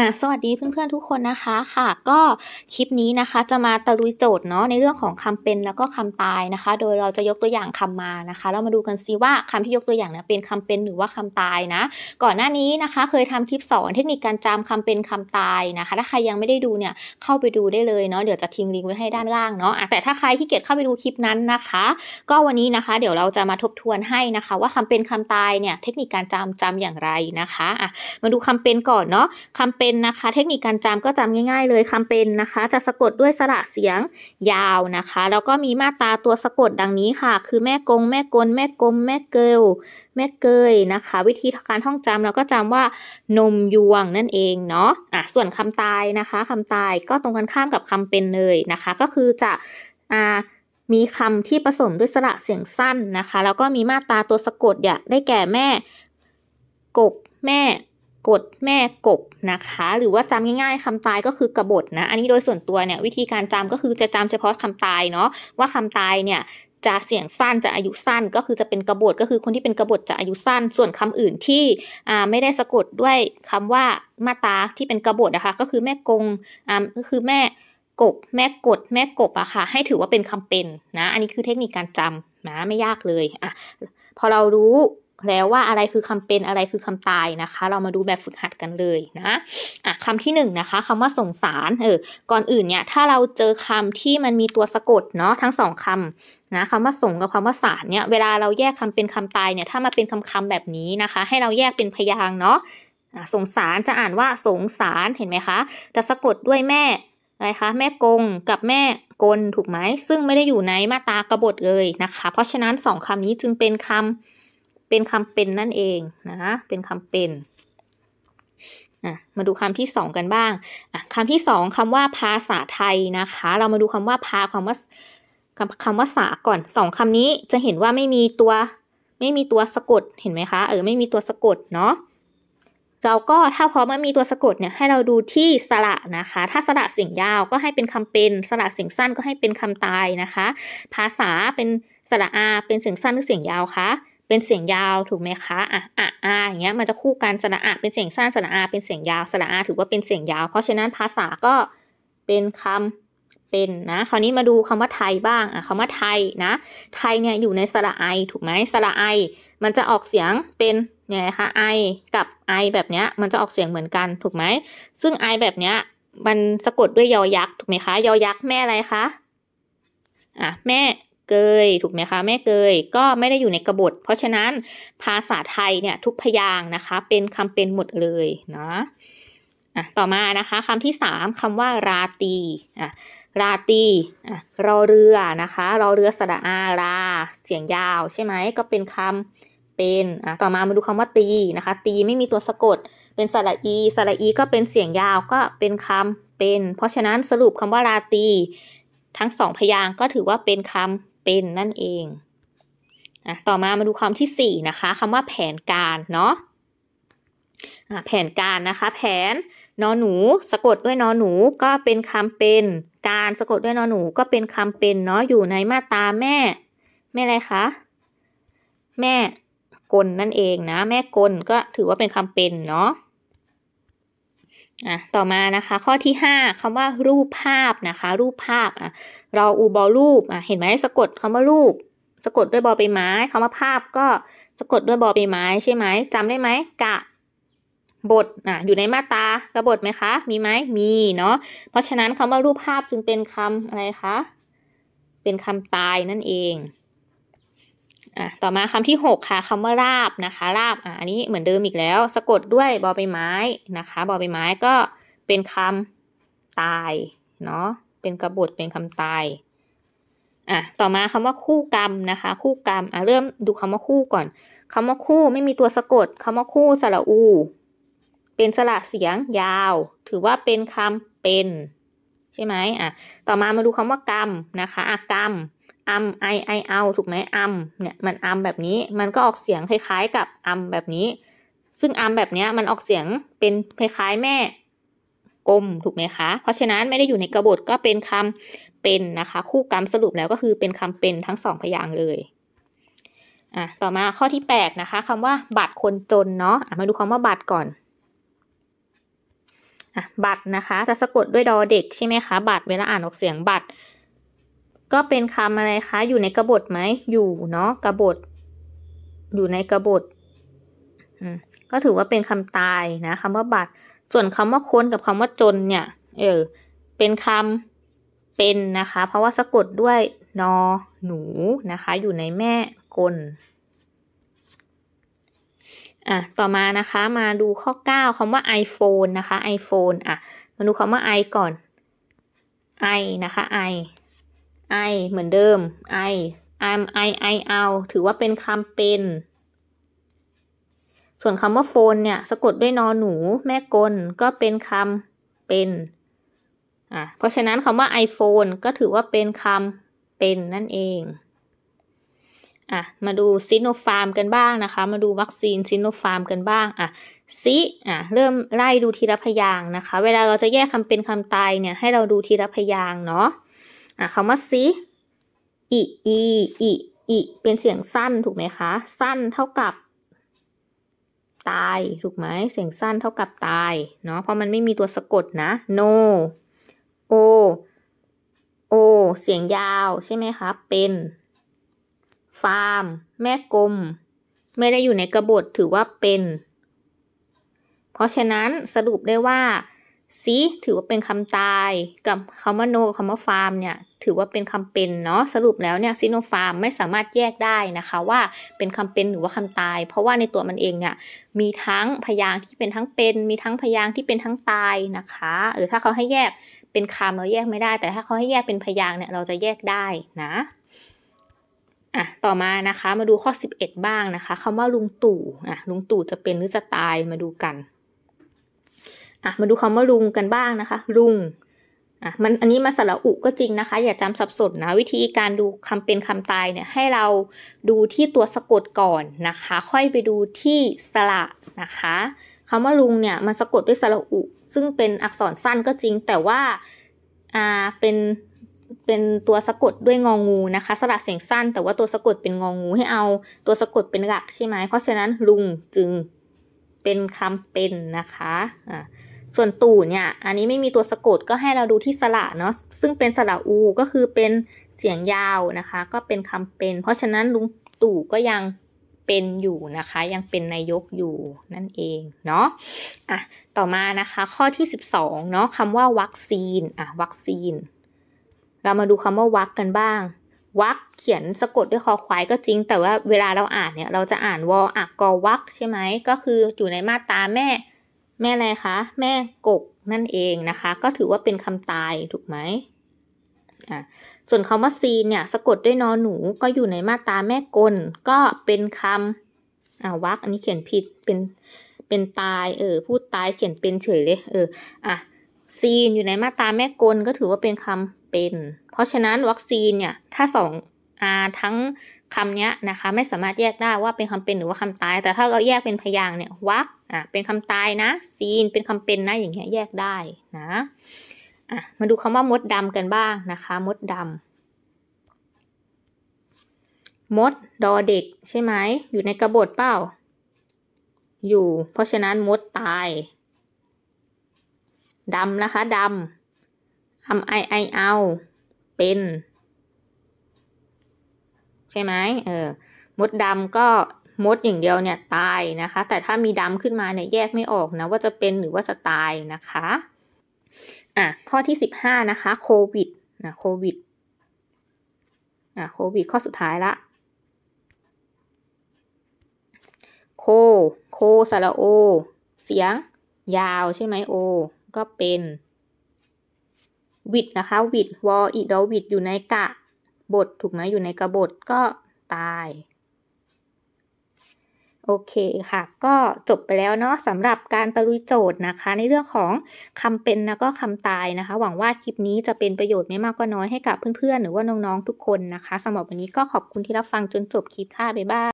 อ่ะสวัสดีเพื่อนๆ ทุกคนนะคะค่ะ ก็คลิปนี้นะคะจะมาตะลุยโจทย์เนาะในเรื่องของคำเป็นแล้วก็คำตายนะคะ โดยเราจะยกตัวอย่างคำมานะคะเรามาดูกันซิว่าคำที่ยกตัวอย่างเนี่ยเป็นคำเป็นหรือว่าคำตายนะ ก่อนหน้านี้นะคะเคยทำคลิปสอนเทคนิคการจำคำเป็นคำตายนะคะ ถ้าใครยังไม่ได้ดูเนี่ยเข้าไปดูได้เลยเนาะเดี๋ยวจะทิ้งลิงก์ไว้ให้ด้านล่างเนาะแต่ถ้าใครที่เกียจเข้าไปดูคลิปนั้นนะคะ ก็วันนี้นะคะ เดี๋ยวเราจะมาทบทวนให้นะคะ ว่าคำเป็นคำตายเนี่ยเทคนิคการจำจำอย่างไรนะคะอ่ะมาดูคำเป็นก่อนเนาะคำเป็นเป็นนะคะเทคนิคการจำก็จำง่ายๆเลยคำเป็นนะคะจะสะกดด้วยสระเสียงยาวนะคะแล้วก็มีมาตราตัวสะกดดังนี้ค่ะคือแม่กงแม่กลแม่กลมแม่เกลแม่เกยนะคะวิธีการท่องจำเราก็จำว่านมยวงนั่นเองเนาะอ่ะส่วนคำตายนะคะคำตายก็ตรงกันข้ามกับคำเป็นเลยนะคะก็คือจะอ่ามีคำที่ผสมด้วยสระเสียงสั้นนะคะแล้วก็มีมาตราตัวสะกดเนี่ยได้แก่แม่กบแม่กดแม่กบนะคะ หรือว่าจำง่ายๆ คำตายก็คือกระบดนะอันนี้โดยส่วนตัวเนี่ยวิธีการจำก็คือจะจำเฉพาะคำตายเนาะ ว่าคำตายเนี่ยจะเสียงสั้นจะอายุสั้นก็คือจะเป็นกระบดก็คือคนที่เป็นกระบดจะอายุสั้น ส่วนคำอื่นที่ไม่ได้สะกดด้วยคำว่ามาตาที่เป็นกระบดนะคะก็คือแม่กงก็คือแม่กบแม่กด แม่กบอะค่ะให้ถือว่าเป็นคำเป็นนะอันนี้คือเทคนิคการจำนะไม่ยากเลยอะพอเรารู้แล้วว่าอะไรคือคำเป็นอะไรคือคำตายนะคะ เรามาดูแบบฝึกหัดกันเลยนะอ่ะคำที่1นนะคะคำว่าสงสารเออก่อนอื่นเนี่ย ถ้าเราเจอคำที่มันมีตัวสะกดเนาะทั้งสองคำนะคำว่าสงกับคำว่าสารเนี่ยเวลาเราแยกคำเป็นคำตายเนี่ย ถ้ามาเป็นคำคำแบบนี้นะคะ ให้เราแยกเป็นพยางเนาะสงสารจะอ่านว่าสงสารเห็นไหมคะจะสะกดด้วยแม่อะไรคะแม่กงกับแม่กลถูกไหมซึ่งไม่ได้อยู่ในมาตากระบทเลยนะคะ เพราะฉะนั้นสองคำนี้จึงเป็นคำเป็นคำเป็นนั่นเองนะ เป็นคำเป็นมาดูคำที่สองกันบ้างคำที่สองคำว่าภาษาไทยนะคะ เรามาดูคำว่าภาคำว่าคำว่าสาก่อนสองคำนี้จะเห็นว่าไม่มีตัว ไม่มีตัวสะกด เห็นไหมคะ เออ ไม่มีตัวสะกดเนาะเราก็ถ้าพร้อมมีตัวสะกดเนี่ยให้เราดูที่สระนะคะ ถ้าสระเสียงยาวก็ให้เป็นคำเป็น สระเสียงสั้นก็ให้เป็นคำตายนะคะ ภาษาเป็นสระอาเป็นเสียงสั้นหรือเสียงยาวคะเป็นเสียงยาวถูกไหมคะ อ่ะ อ่ะอ่า อย่างเงี้ย มันจะคู่กันสระอะเป็นเสียงสั้นสระอา เป็นเสียงยาวสระอาถือว่าเป็นเสียงยาว เพราะฉะนั้นภาษา ก็เป็นคำเป็นนะ คราวนี้มาดูคำว่าไทยบ้าง อ่ะคำว่าไทยนะ ไทยเนี่ยอยู่ในสระไอ ถูกไหมสระไอ มันจะออกเสียงเป็น ไงคะไอกับไอแบบเนี้ย มันจะออกเสียงเหมือนกัน ถูกไหม ซึ่งไอแบบเนี้ย มันสะกดด้วยยอยักษ์ ถูกไหมคะ ยอยักษ์ แม่อะไรคะ อ่ะ แม่เกยถูกไหมคะ แม่เกย ก็ไม่ได้อยู่ในกบฏ เพราะฉะนั้นภาษาไทยเนี่ยทุกพยางนะคะเป็นคำเป็นหมดเลยนะอ่ะต่อมานะคะคำที่สามคำว่าราตีอ่ะราตีอ่ะรอเรือนะคะ รอเรือสระอาราเสียงยาว ใช่ไหมก็เป็นคำเป็นอ่ะต่อมามาดูคำว่าตีนะคะ ตีไม่มีตัวสะกด เป็นสระอี สระอีก็เป็นเสียงยาว ก็เป็นคำเป็น เพราะฉะนั้นสรุปคำว่าราตี ทั้งสองพยางก็ถือว่าเป็นคำเป็น นั่นเองอะต่อมามาดูคที่ที่ 4 นะคะคำว่าแผนการเนาะแผนการนะคะ แผนนอหนูสะกดด้วยนอหนูก็เป็นคำเป็น การสะกดด้วยนอหนูก็เป็นคำเป็นเนาะ อยู่ในมาตราแม่ แม่อะไรคะ แม่กลนั่นเองนะ แม่กลก็ถือว่าเป็นคำเป็นเนาะอ่ะ ต่อมานะคะข้อที่ 5 คำว่ารูปภาพนะคะ รูปภาพอ่ะเราอูบอรูปอ่ะเห็นไหมสะกดคำว่ารูป สะกดด้วยบอใบไม้ คำว่าภาพก็สะกดด้วยบอใบไม้ ใช่ไหมจำได้ไหมกะบทอ่ะอยู่ในมาตากระบทไหมคะมีไหมมีเนาะเพราะฉะนั้นคำว่ารูปภาพจึงเป็นคำอะไรคะเป็นคำตายนั่นเองอ่ะ ต่อมาคำที่ 6 ค่ะคำว่าราบนะคะ ราบอ่ะอันนี้เหมือนเดิมอีกแล้ว สะกดด้วยบอใบไม้ นะคะบอใบไม้ก็เป็นคำตายเนาะเป็นกระบฏเป็นคำตายอ่ะต่อมาคำว่าคู่กรรมนะคะ คู่กรรมอ่ะเริ่มดูคำว่าคู่ก่อนคำว่าคู่ไม่มีตัวสะกดคำว่าคู่สระอู เป็นสระเสียงยาว ถือว่าเป็นคำเป็น ใช่ไหมอ่ะ ต่อมามาดูคำว่ากรรมนะคะอ่ะกรรมอัมไอ ไอ เอา ถูกไหมอัมเนี่ย มันอัมแบบนี้ มันก็ออกเสียงคล้าย ๆ กับอัมแบบนี้ ซึ่งอัมแบบนี้มันออกเสียงเป็นคล้ายๆแม่ กลมถูกไหมคะ เพราะฉะนั้น ไม่ได้อยู่ในกระบทก็เป็นคำเป็น นะคะ คู่กรรมสรุปแล้วก็คือ เป็นคำเป็น ทั้งสองพยางเลย อ่ะ ต่อมา ข้อที่แปดนะคะคำว่าบัตรคนจน เนาะะมาดูคำว่าบัตรก่อน อ่ะบัตรนะคะจะสะกดด้วยดอเด็ก ใช่ไหมคะบัตรเวลาอ่านออกเสียงบัตรก็เป็นคำอะไรคะ อยู่ในกระบทไหมอยู่ เนาะกระบทอยู่ในกระบทก็ถือว่าเป็นคำตายนะคำว่าบัตร ส่วนคำว่าคน กับคำว่าจนเนี่ย เออ เป็นคำ เป็นนะคะ เพราะว่าสะกดด้วย นอหนูนะคะ อยู่ในแม่กลอ่ะ ต่อมานะคะ มาดูข้อ 9 คำว่า iPhone นะคะ iPhone อ่ะ มาดูคำว่า i ก่อน i นะคะ i I เหมือนเดิม I I'm I I out ถือว่าเป็นคำเป็น ส่วนคำว่าโฟนเนี่ยสะกดด้วยนอหนู แม่กล ก็เป็นคำเป็นอ่ะเพราะฉะนั้นคำว่า iPhone ก็ถือว่าเป็นคำเป็นนั่นเองอ่ะมาดูซิโนฟาร์มกันบ้างนะคะ มาดูวัคซีนซิโนฟาร์มกันบ้างอ่ะซิอ่ะเริ่มไล่ดูทีละพยางนะคะ เวลาเราจะแยกคำเป็นคำตายเนี่ยให้เราดูทีละพยางเนาะอ่ะคำว่าซิอีอีอีอี เป็นเสียงสั้นถูกไหมคะ สั้นเท่ากับ ตายถูกไหมเสียงสั้นเท่ากับตายเนาะเพราะมันไม่มีตัวสะกดนะโนโอโอเสียงยาวใช่ไหมคะเป็นฟาร์ม แม่กลมไม่ได้อยู่ในกระบทถือว่าเป็น เพราะฉะนั้นสรุปได้ว่าซีถือว่าเป็นคำตายกับคำว่าโนคำว่าฟาร์มเนี่ยถือว่าเป็นคำเป็นเนาะสรุปแล้วเนี่ยซิโนฟาร์มไม่สามารถแยกได้นะคะ ว่าเป็นคำเป็นหรือว่าคำตาย เพราะว่าในตัวมันเองเนี่ยมีทั้งพยางค์ที่เป็นทั้งเป็น มีทั้งพยางค์ที่เป็นทั้งตายนะคะหรือถ้าเขาให้แยกเป็นคำเราแยกไม่ได้แต่ถ้าเขาให้แยกเป็นพยางค์เนี่ยเราจะแยกได้นะอ่ะต่อมานะคะมาดูข้อ 11 บ้างนะคะคำว่าลุงตู่อ่ะลุงตู่จะเป็นหรือจะตายมาดูกันอ่ะมาดูคำว่าลุงกันบ้างนะคะ ลุง อ่ะ มันอันนี้มาสระอุก็จริงนะคะ อย่าจำสับสนนะวิธีการดูคำเป็นคำตายเนี่ยให้เราดูที่ตัวสะกดก่อนนะคะ ค่อยไปดูที่สระนะคะคำว่าลุงเนี่ยมันสะกดด้วยสระอุ ซึ่งเป็นอักษรสั้นก็จริง แต่ว่า อ่าเป็น เป็นตัวสะกดด้วยงองูนะคะ สระเสียงสั้น แต่ว่าตัวสะกดเป็นงองูให้เอา ตัวสะกดเป็นหลักใช่ไหมเพราะฉะนั้นลุงจึงเป็นคำเป็นนะคะ อ่าส่วนตู่เนี่ย อันนี้ไม่มีตัวสะกดก็ให้เราดูที่สระเนาะ ซึ่งเป็นสระอู ก็คือเป็นเสียงยาวนะคะ ก็เป็นคำเป็น เพราะฉะนั้นลุงตู่ก็ยังเป็นอยู่นะคะ ยังเป็นนายกอยู่นั่นเองเนาะ อ่ะต่อมานะคะข้อที่ 12เนาะคำว่าวัคซีน อ่ะวัคซีน เรามาดูคำว่าวัคกันบ้าง วัคเขียนสะกดด้วยคอควายก็จริง แต่ว่าเวลาเราอ่านเนี่ยเราจะอ่านวออักกอวัคใช่ไหมก็คืออยู่ในมาตราแม่แม่อะไร คะ แม่กกนั่นเองนะคะก็ถือว่าเป็นคำตายถูกไหมส่วนคำว่าซีนเนี่ยสะกดด้วยนอหนูก็อยู่ในมาตราแม่กลก็เป็นคำอ่าวักอันนี้เขียนผิดเป็นเป็นตายเออพูดตายเขียนเป็นเฉยเลยเอออ่ะซีนอยู่ในมาตราแม่กลก็ถือว่าเป็นคำเป็น เพราะฉะนั้นวัคซีนเนี่ยถ้าสองทั้งคำนี้นะคะ ไม่สามารถแยกได้ว่าเป็นคำเป็นหรือว่าคำตาย แต่ถ้าเราแยกเป็นพยางเนี่ยวักอ่ะเป็นคำตายนะซีนเป็นคำเป็นนะ อย่างเงี้ยแยกได้ นะ อ่ะมาดูคำว่ามดดำกันบ้างนะคะ มดดำมดดอเด็ก ใช่ไหมอยู่ในกระบทเป้า อยู่ เพราะฉะนั้น มดตายดำนะคะดำทำไอไอเอาเป็นใช่ไหมเออ มดดำก็มดอย่างเดียวเนี่ย ตายนะคะ แต่ถ้ามีดำขึ้นมาเนี่ย แยกไม่ออกนะว่าจะเป็นหรือว่าจะตายนะคะ อ่ะข้อที่สิบห้านะคะโควิดนะโควิด อ่ะโควิดข้อสุดท้ายละ โค โคสระโอเสียงยาวใช่ไหมโอก็เป็น วิดนะคะ วิดวออีดอวิดอยู่ในกะบทถูกไหมอยู่ในกระบทก็ตาย โอเคค่ะ ก็จบไปแล้วเนาะสำหรับการตะลุยโจทย์นะคะ ในเรื่องของคำเป็นแล้วก็คำตายนะคะ หวังว่าคลิปนี้จะเป็นประโยชน์ไม่มากก็น้อยให้กับเพื่อนๆ หรือว่าน้องๆทุกคนนะคะสำหรับวันนี้ก็ขอบคุณที่รับฟังจนจบคลิปค่ะบ๊ายบาย